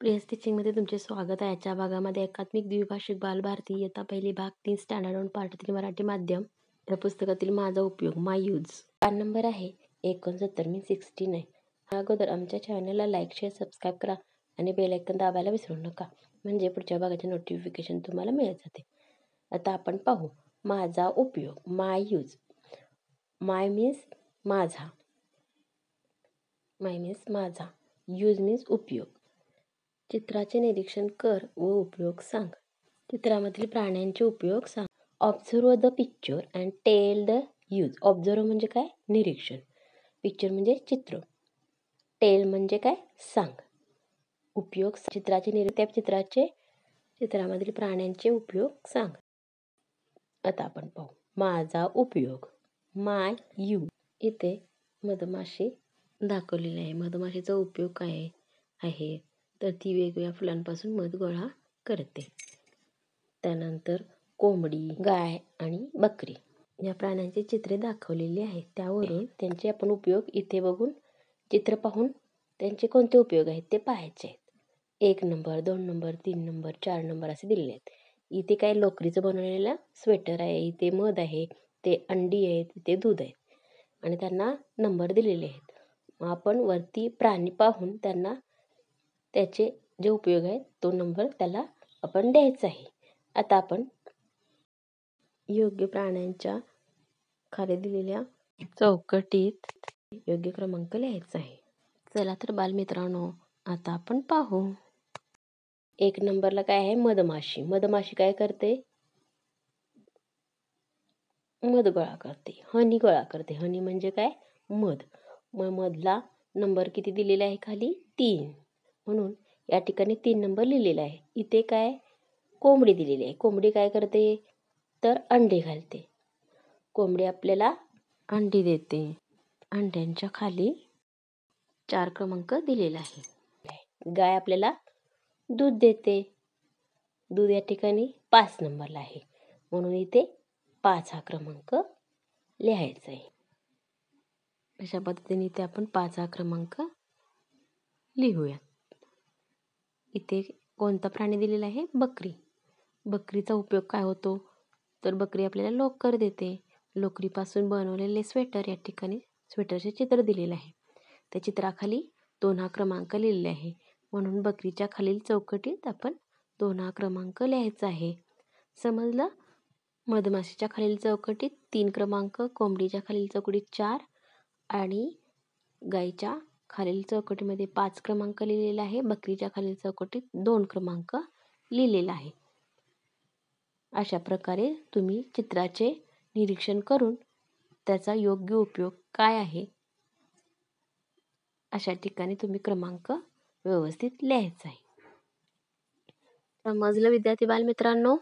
प्रिय स्टिचिंगमध्ये तुमचे स्वागत आहे याच्या भागामध्ये एकात्मिक द्विभाषिक बालभारती इयत्ता पहिली भाग तीन स्टँडर्ड ऑन पार्ट मराठी माध्यम या पुस्तकातील माझा उपयोग माय यूज पान नंबर आहे एकोणसत्तर मी सिक्स्टी नाईन अगोदर आमच्या चॅनलला लाईक शेअर सबस्क्राईब करा आणि बेलायकन दाबायला विसरू नका म्हणजे पुढच्या भागाचे नोटिफिकेशन तुम्हाला मिळत जाते आता आपण पाहू माझा उपयोग माय यूज माय मीन्स माझा माय मीन्स माझा यूज मीन्स उपयोग चित्राचे निरीक्षण कर व उपयोग सांग चित्रामधील प्राण्यांचे उपयोग सांग observe the picture and tell the use observe म्हणजे काय निरीक्षण पिक्चर म्हणजे चित्र टेल म्हणजे काय सांग उपयोग चित्राचे निर त्या चित्राचे चित्रामधील प्राण्यांचे उपयोग सांग आता आपण पाहू माझा उपयोग माय यू इथे मधमाशी दाखवलेली आहे मधमाशीचा उपयोग काय आहे तर ती वेगवेगळ्या फुलांपासून मध गोळा करते त्यानंतर कोंबडी गाय आणि बकरी या प्राण्यांची चित्रे दाखवलेली आहेत त्यावरून त्यांचे आपण उपयोग इथे बघून चित्र पाहून त्यांचे कोणते उपयोग आहेत ते पाहायचे आहेत एक नंबर दोन नंबर तीन नंबर चार नंबर असे दिलेले आहेत इथे काय लोकरीचं बनवलेलं स्वेटर आहे इथे मध आहे ते अंडी आहेत इथे दूध आहे आणि त्यांना नंबर दिलेले आहेत आपण वरती प्राणी पाहून त्यांना त्याचे जे उपयोग आहे तो नंबर त्याला आपण द्यायचा आहे आता आपण योग्य प्राण्यांच्या खाली दिलेल्या चौकटीत योग्य क्रमांक लिहायचा आहे चला तर बालमित्रांनो आता आपण पाहू एक नंबरला काय आहे मधमाशी मधमाशी काय करते मध गोळा करते हनी गोळा करते हनी म्हणजे काय मध मग मधला नंबर किती दिलेला आहे खाली तीन म्हणून या ठिकाणी तीन नंबर लिहिलेला आहे इथे काय कोंबडी दिलेली आहे कोंबडी काय करते तर अंडे घालते कोंबडी आपल्याला अंडी देते अंड्यांच्या खाली चार क्रमांक दिलेला आहे गाय आपल्याला दूध देते दूध या ठिकाणी पाच नंबरला आहे म्हणून इथे पाच हा क्रमांक लिहायचा आहे अशा पद्धतीने इथे आपण पाच हा क्रमांक लिहूयात इथे कोणता प्राणी दिलेला आहे बकरी बकरीचा उपयोग काय होतो तर बकरी आपल्याला लोकर देते लोकरीपासून बनवलेले स्वेटर या ठिकाणी स्वेटरचे चित्र दिलेले आहे त्या चित्राखाली दोन हा क्रमांक लिहिलेला आहे म्हणून बकरीच्या खालील चौकटीत आपण दोन हा क्रमांक लिहायचा आहे समजलं मधमाशीच्या खालील चौकटीत तीन क्रमांक कोंबडीच्या खालील चौकटीत चार आणि गाईच्या खालील चौकटीमध्ये पाच क्रमांक लिहिलेला आहे बकरीच्या खालील चौकटीत दोन क्रमांक लिहिलेला आहे अशा प्रकारे तुम्ही चित्राचे निरीक्षण करून त्याचा योग्य उपयोग काय आहे अशा ठिकाणी तुम्ही क्रमांक व्यवस्थित लिहायचा आहे समजलं विद्यार्थी बालमित्रांनो